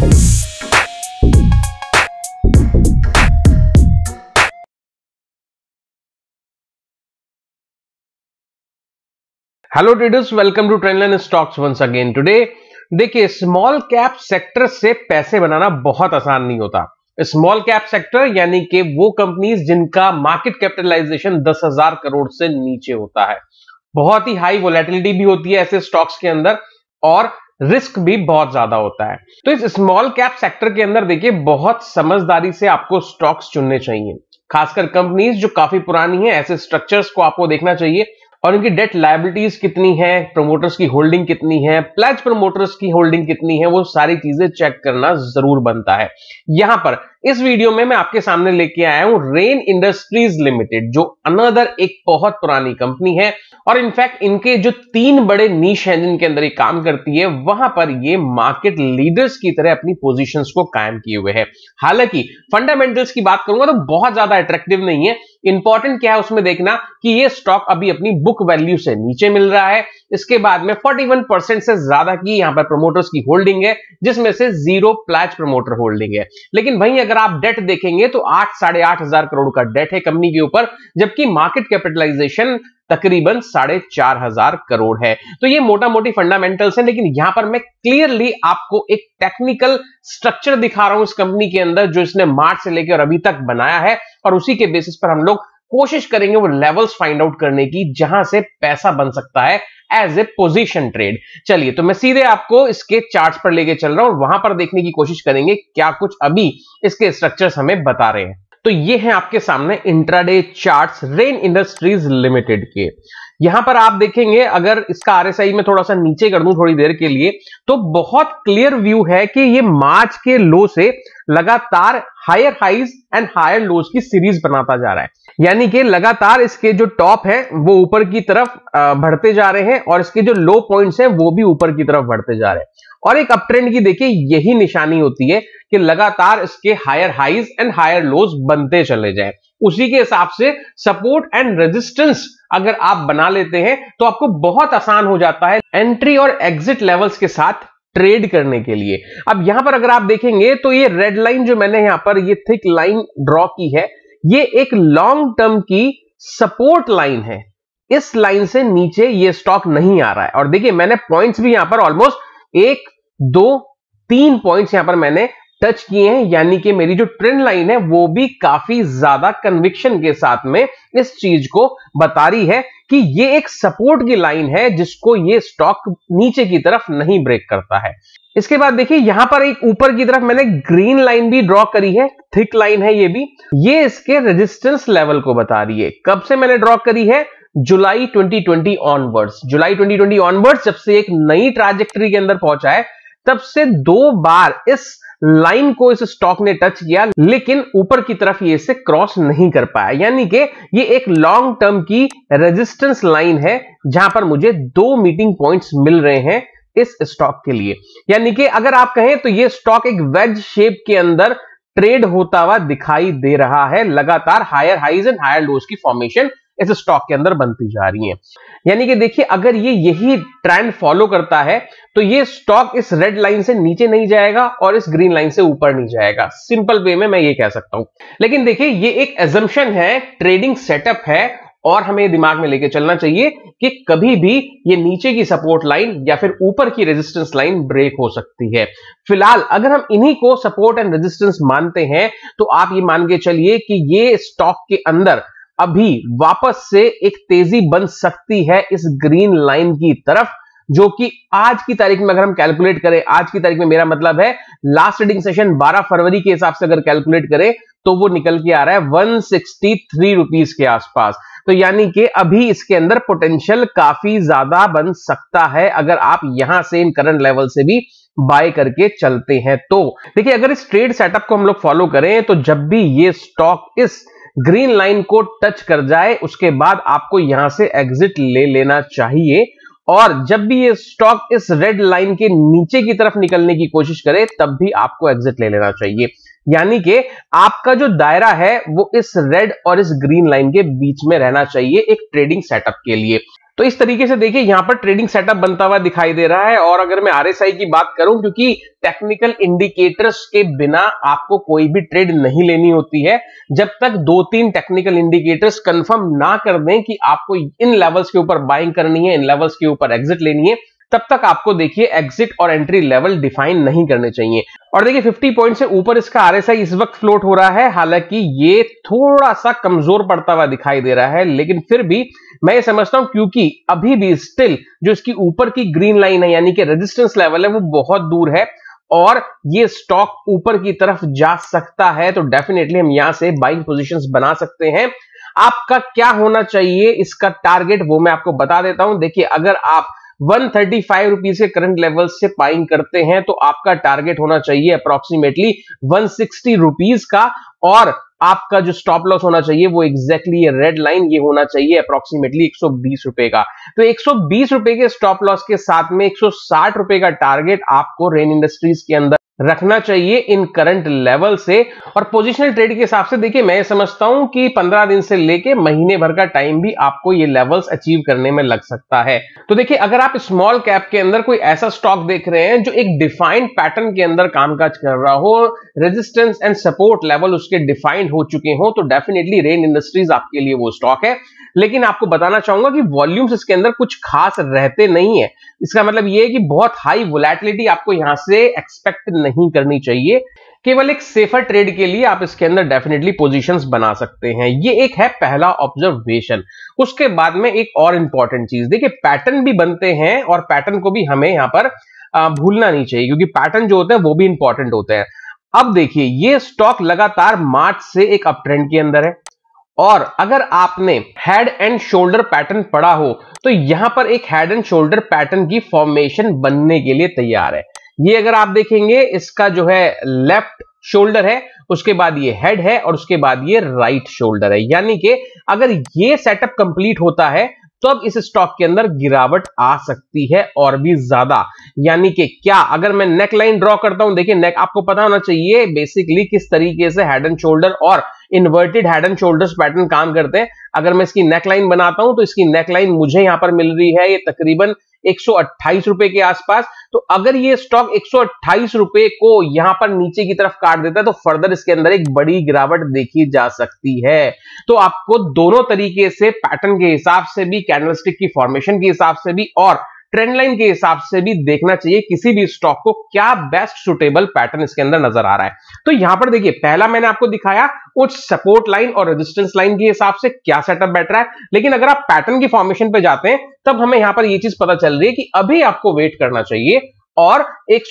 hello traders welcome to trainline stocks once again today देखिए small cap sector से पैसे बनाना बहुत आसान नहीं होता स्मॉल कैप सेक्टर यानी कि वो कंपनीज जिनका मार्केट कैपिटलाइजेशन दस हजार करोड़ से नीचे होता है बहुत ही हाई वोलेटिलिटी भी होती है ऐसे स्टॉक्स के अंदर और रिस्क भी बहुत ज्यादा होता है तो इस स्मॉल कैप सेक्टर के अंदर देखिए बहुत समझदारी से आपको स्टॉक्स चुनने चाहिए खासकर कंपनीज जो काफी पुरानी है ऐसे स्ट्रक्चर्स को आपको देखना चाहिए और इनकी डेट लाइबिलिटीज कितनी है प्रमोटर्स की होल्डिंग कितनी है प्लेज प्रमोटर्स की होल्डिंग कितनी है वो सारी चीजें चेक करना जरूर बनता है यहां पर इस वीडियो में मैं आपके सामने लेके आया हूं रेन इंडस्ट्रीज लिमिटेड जो अनदर एक बहुत पुरानी कंपनी है और इनफैक्ट इनके जो तीन बड़े नीश हैं जिनके अंदर ये काम करती है वहां पर ये मार्केट लीडर्स की तरह अपनी पोजीशंस को कायम किए हुए हैं हालांकि फंडामेंटल्स की बात करूंगा तो बहुत ज्यादा अट्रैक्टिव नहीं है इंपॉर्टेंट क्या है उसमें देखना कि ये स्टॉक अभी अपनी बुक वैल्यू से नीचे मिल रहा है इसके बाद में 41 परसेंट से ज्यादा की यहां पर प्रमोटर्स की होल्डिंग है जिसमें से जीरो प्लैच प्रमोटर होल्डिंग है लेकिन वहीं अगर आप डेट देखेंगे तो आठ साढ़े आठ हजार करोड़ का डेट है कंपनी के ऊपर जबकि मार्केट कैपिटलाइजेशन तकरीबन साढ़े चार हजार करोड़ है तो ये मोटा मोटी फंडामेंटल्स हैं लेकिन यहां पर मैं क्लियरली आपको एक टेक्निकल स्ट्रक्चर दिखा रहा हूं इस कंपनी के अंदर जो इसने मार्च से लेकर अभी तक बनाया है और उसी के बेसिस पर हम लोग कोशिश करेंगे वो लेवल्स फाइंड आउट करने की जहां से पैसा बन सकता है एज ए पोजिशन ट्रेड चलिए तो मैं सीधे आपको इसके चार्ट पर लेके चल रहा हूं और वहां पर देखने की कोशिश करेंगे क्या कुछ अभी इसके स्ट्रक्चर हमें बता रहे हैं तो ये है आपके सामने intraday charts Rain Industries Limited के यहां पर आप देखेंगे अगर इसका आरएसआई में थोड़ा सा नीचे कर दूं थोड़ी देर के लिए तो बहुत क्लियर व्यू है कि ये मार्च के लो से लगातार higher highs and higher lows की सीरीज बनाता जा रहा है यानी कि लगातार इसके जो टॉप है वो ऊपर की तरफ बढ़ते जा रहे हैं और इसके जो लो पॉइंट्स हैं वो भी ऊपर की तरफ बढ़ते जा रहे हैं और एक अप ट्रेंड की देखिए यही निशानी होती है कि लगातार इसके higher highs and higher lows बनते चले जाए उसी के हिसाब से सपोर्ट एंड रेजिस्टेंस अगर आप बना लेते हैं तो आपको बहुत आसान हो जाता है एंट्री और एग्जिट लेवल्स के साथ ट्रेड करने के लिए अब यहां पर अगर आप देखेंगे तो ये रेड लाइन जो मैंने यहां पर ये थिक लाइन ड्रॉ की है ये एक लॉन्ग टर्म की सपोर्ट लाइन है इस लाइन से नीचे ये स्टॉक नहीं आ रहा है और देखिए मैंने पॉइंट्स भी यहां पर ऑलमोस्ट एक दो तीन पॉइंट्स यहां पर मैंने टच किए हैं यानी कि मेरी जो ट्रेंड लाइन है वो भी काफी ज्यादा कन्विक्शन के साथ में इस चीज को बता रही है कि ये एक सपोर्ट की लाइन है जिसको ये स्टॉक नीचे की तरफ नहीं ब्रेक करता है इसके बाद देखिए यहां पर एक ऊपर की तरफ मैंने ग्रीन लाइन भी ड्रॉ करी है थिक लाइन है ये भी ये इसके रेजिस्टेंस लेवल को बता रही है कब से मैंने ड्रॉ करी है जुलाई 2020 ऑनवर्ड्स जुलाई 2020 ऑनवर्ड्स जब से एक नई ट्राजेक्टरी के अंदर पहुंचा है तब से दो बार इस लाइन को इस स्टॉक ने टच किया लेकिन ऊपर की तरफ ये इसे क्रॉस नहीं कर पाया यानी कि ये एक लॉन्ग टर्म की रेजिस्टेंस लाइन है जहां पर मुझे दो मीटिंग पॉइंट्स मिल रहे हैं इस स्टॉक के लिए यानी कि अगर आप कहें तो ये स्टॉक एक वेज शेप के अंदर ट्रेड होता हुआ दिखाई दे रहा है लगातार higher highs and higher lows की फॉर्मेशन इस स्टॉक के अंदर बनती जा रही है यानी कि देखिए अगर ये यही ट्रेंड फॉलो करता है तो ये स्टॉक इस रेड लाइन से नीचे नहीं जाएगा और इस ग्रीन लाइन से ऊपर नहीं जाएगा सिंपल वे में मैं ये कह सकता हूं लेकिन देखिए ये एक एजम्पन है ट्रेडिंग सेटअप है और हमें दिमाग में लेके चलना चाहिए कि कभी भी ये नीचे की सपोर्ट लाइन या फिर ऊपर की रेजिस्टेंस लाइन ब्रेक हो सकती है फिलहाल अगर हम इन्हीं को सपोर्ट एंड रेजिस्टेंस मानते हैं तो आप ये मान के चलिए कि ये स्टॉक के अंदर अभी वापस से एक तेजी बन सकती है इस ग्रीन लाइन की तरफ जो कि आज की तारीख में अगर हम कैलकुलेट करें आज की तारीख में मेरा मतलब है लास्ट ट्रेडिंग सेशन 12 फरवरी के हिसाब से अगर कैलकुलेट करें तो वो निकल के आ रहा है 163 सिक्सटी के आसपास तो यानी कि अभी इसके अंदर पोटेंशियल काफी ज्यादा बन सकता है अगर आप यहां से इन करंट लेवल से भी बाय करके चलते हैं तो देखिए अगर इस ट्रेड सेटअप को हम लोग फॉलो करें तो जब भी ये स्टॉक इस ग्रीन लाइन को टच कर जाए उसके बाद आपको यहां से एग्जिट ले लेना चाहिए और जब भी ये स्टॉक इस रेड लाइन के नीचे की तरफ निकलने की कोशिश करे तब भी आपको एग्जिट ले लेना चाहिए यानी कि आपका जो दायरा है वो इस रेड और इस ग्रीन लाइन के बीच में रहना चाहिए एक ट्रेडिंग सेटअप के लिए तो इस तरीके से देखिए यहां पर ट्रेडिंग सेटअप बनता हुआ दिखाई दे रहा है और अगर मैं आरएसआई की बात करूं क्योंकि टेक्निकल इंडिकेटर्स के बिना आपको कोई भी ट्रेड नहीं लेनी होती है जब तक दो तीन टेक्निकल इंडिकेटर्स कंफर्म ना कर दें कि आपको इन लेवल्स के ऊपर बाइंग करनी है इन लेवल्स के ऊपर एग्जिट लेनी है तब तक आपको देखिए एग्जिट और एंट्री लेवल डिफाइन नहीं करने चाहिए और देखिए 50 पॉइंट से ऊपर इसका आरएसआई इस वक्त फ्लोट हो रहा है हालांकि ये थोड़ा सा कमजोर पड़ता हुआ दिखाई दे रहा है लेकिन फिर भी मैं ये समझता हूं क्योंकि अभी भी स्टिल जो इसकी ऊपर की ग्रीन लाइन है यानी कि रेजिस्टेंस लेवल है वो बहुत दूर है और ये स्टॉक ऊपर की तरफ जा सकता है तो डेफिनेटली हम यहां से बाइंग पोजिशन बना सकते हैं आपका क्या होना चाहिए इसका टारगेट वो मैं आपको बता देता हूं देखिए अगर आप वन थर्टी फाइव रुपीज के करंट लेवल से पाइंग करते हैं तो आपका टारगेट होना चाहिए अप्रोक्सीमेटली वन सिक्सटी रुपीज का और आपका जो स्टॉप लॉस होना चाहिए वो एग्जैक्टली ये रेड लाइन ये होना चाहिए अप्रोक्सीमेटली एक रुपए का तो एक रुपए के स्टॉप लॉस के साथ में एक रुपए का टारगेट आपको रेन इंडस्ट्रीज के अंदर रखना चाहिए इन करंट लेवल से और पोजिशनल ट्रेड के हिसाब से देखिए मैं समझता हूं कि 15 दिन से लेके महीने भर का टाइम भी आपको ये लेवल्स अचीव करने में लग सकता है तो देखिए अगर आप स्मॉल कैप के अंदर कोई ऐसा स्टॉक देख रहे हैं जो एक डिफाइंड पैटर्न के अंदर कामकाज कर रहा हो रेजिस्टेंस एंड सपोर्ट लेवल उसके डिफाइंड हो चुके हो तो डेफिनेटली रेन इंडस्ट्रीज आपके लिए वो स्टॉक है लेकिन आपको बताना चाहूंगा कि वॉल्यूम्स इसके अंदर कुछ खास रहते नहीं है इसका मतलब ये है कि बहुत हाई वोलेटिलिटी आपको यहां से एक्सपेक्ट नहीं करनी चाहिए केवल एक सेफर ट्रेड के लिए आप इसके अंदर डेफिनेटली पोजीशंस बना सकते हैं ये एक है पहला ऑब्जर्वेशन उसके बाद में एक और इंपॉर्टेंट चीज देखिए पैटर्न भी बनते हैं और पैटर्न को भी हमें यहां पर भूलना नहीं चाहिए क्योंकि पैटर्न जो होते हैं वो भी इंपॉर्टेंट होते हैं अब देखिए ये स्टॉक लगातार मार्च से एक अप ट्रेंड के अंदर है और अगर आपने हेड एंड शोल्डर पैटर्न पढ़ा हो तो यहां पर एक हेड एंड शोल्डर पैटर्न की फॉर्मेशन बनने के लिए तैयार है ये अगर आप देखेंगे इसका जो है लेफ्ट शोल्डर है उसके बाद ये हेड है और उसके बाद ये राइट शोल्डर है यानी कि अगर ये सेटअप कंप्लीट होता है तो अब इस स्टॉक के अंदर गिरावट आ सकती है और भी ज्यादा यानी कि क्या अगर मैं नेक लाइन ड्रॉ करता हूं देखिए नेक आपको पता होना चाहिए बेसिकली किस तरीके से हेड एंड शोल्डर और inverted head and shoulders pattern काम करते हैं अगर मैं इसकी नेक लाइन बनाता हूं तो इसकी नेक लाइन मुझे यहां पर मिल रही है ये तकरीबन एक रुपए के आसपास तो अगर ये स्टॉक एक रुपए को यहां पर नीचे की तरफ काट देता है तो फर्दर इसके अंदर एक बड़ी गिरावट देखी जा सकती है तो आपको दोनों तरीके से पैटर्न के हिसाब से भी कैंडलस्टिक की फॉर्मेशन के हिसाब से भी और ट्रेंड लाइन के हिसाब से भी देखना चाहिए किसी भी स्टॉक को क्या बेस्ट सुटेबल पैटर्न इसके अंदर नजर आ रहा है तो यहां पर देखिए पहला मैंने आपको दिखाया उस सपोर्ट लाइन और रेजिस्टेंस लाइन के हिसाब से क्या सेटअप बैठ रहा है लेकिन अगर आप पैटर्न की फॉर्मेशन पर जाते हैं तब हमें यहां पर यह चीज पता चल रही है कि अभी आपको वेट करना चाहिए और एक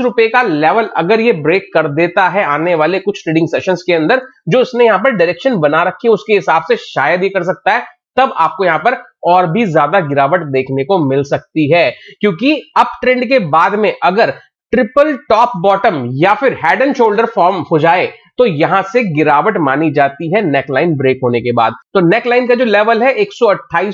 रुपए का लेवल अगर ये ब्रेक कर देता है आने वाले कुछ ट्रेडिंग सेशंस के अंदर जो इसने यहां पर डायरेक्शन बना रखी है उसके हिसाब से शायद ये कर सकता है तब आपको यहां पर और भी ज्यादा गिरावट देखने को मिल सकती है क्योंकि अप ट्रेंड के बाद में अगर ट्रिपल टॉप बॉटम या फिर हेड एंड शोल्डर फॉर्म हो जाए तो यहां से गिरावट मानी जाती है नेकलाइन ब्रेक होने के बाद तो नेकलाइन का जो लेवल है एक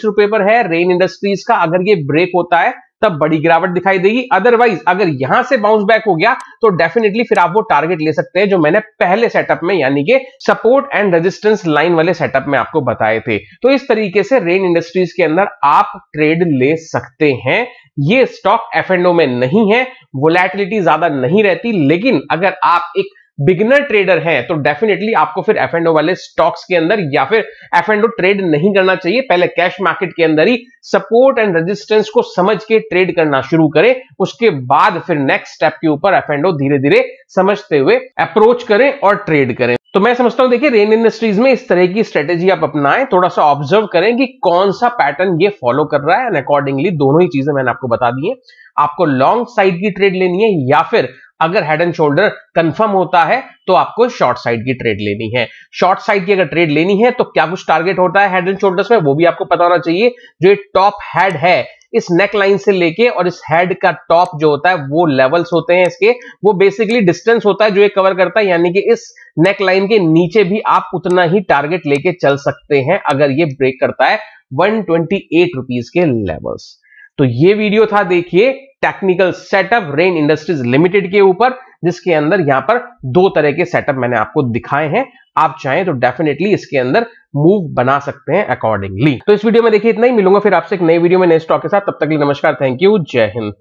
रुपए पर है रेन इंडस्ट्रीज का अगर ये ब्रेक होता है तब बड़ी गिरावट दिखाई देगी अदरवाइज अगर यहां से बाउंस बैक हो गया तो डेफिनेटली फिर आप वो टारगेट ले सकते हैं जो मैंने पहले सेटअप में यानी कि सपोर्ट एंड रेजिस्टेंस लाइन वाले सेटअप में आपको बताए थे तो इस तरीके से रेन इंडस्ट्रीज के अंदर आप ट्रेड ले सकते हैं ये स्टॉक एफ एंडो में नहीं है वोलेटिलिटी ज्यादा नहीं रहती लेकिन अगर आप एक बिगनर ट्रेडर हैं तो डेफिनेटली आपको फिर एफ एंड ओ वाले स्टॉक्स के अंदर या फिर एफ एंड ओ ट्रेड नहीं करना चाहिए पहले कैश मार्केट के अंदर ही सपोर्ट एंड रेजिस्टेंस को समझ के ट्रेड करना शुरू करें उसके बाद फिर नेक्स्ट स्टेप के ऊपर एफ एंड ओ धीरे धीरे समझते हुए अप्रोच करें और ट्रेड करें तो मैं समझता हूं देखिए रेन इंडस्ट्रीज में इस तरह की स्ट्रेटेजी आप अपनाएं थोड़ा सा ऑब्जर्व करें कि कौन सा पैटर्न ये फॉलो कर रहा है एंड अकॉर्डिंगली दोनों ही चीजें मैंने आपको बता दी हैं आपको लॉन्ग साइड की ट्रेड लेनी है या फिर अगर हेड एंड शोल्डर कंफर्म होता है तो आपको शॉर्ट साइड की ट्रेड लेनी है शॉर्ट साइड की अगर ट्रेड लेनी है तो क्या कुछ टारगेट होता है हेड एंड शोल्डर्स में वो भी आपको पता होना चाहिए जो टॉप हेड है इस नेक लाइन से लेके और इस हेड का टॉप जो होता है वो लेवल्स होते हैं इसके वो बेसिकली डिस्टेंस होता है जो ये कवर करता है यानी कि इस नेक लाइन के नीचे भी आप उतना ही टारगेट लेके चल सकते हैं अगर ये ब्रेक करता है वन ट्वेंटी के लेवल्स तो ये वीडियो था देखिए technical setup Rain Industries Limited के ऊपर जिसके अंदर यहां पर दो तरह के सेटअप मैंने आपको दिखाए हैं आप चाहें तो डेफिनेटली इसके अंदर मूव बना सकते हैं अकॉर्डिंगली तो इस वीडियो में देखिए इतना ही मिलूंगा फिर आपसे एक नई वीडियो में नए स्टॉक के साथ तब तक के लिए नमस्कार थैंक यू जय हिंद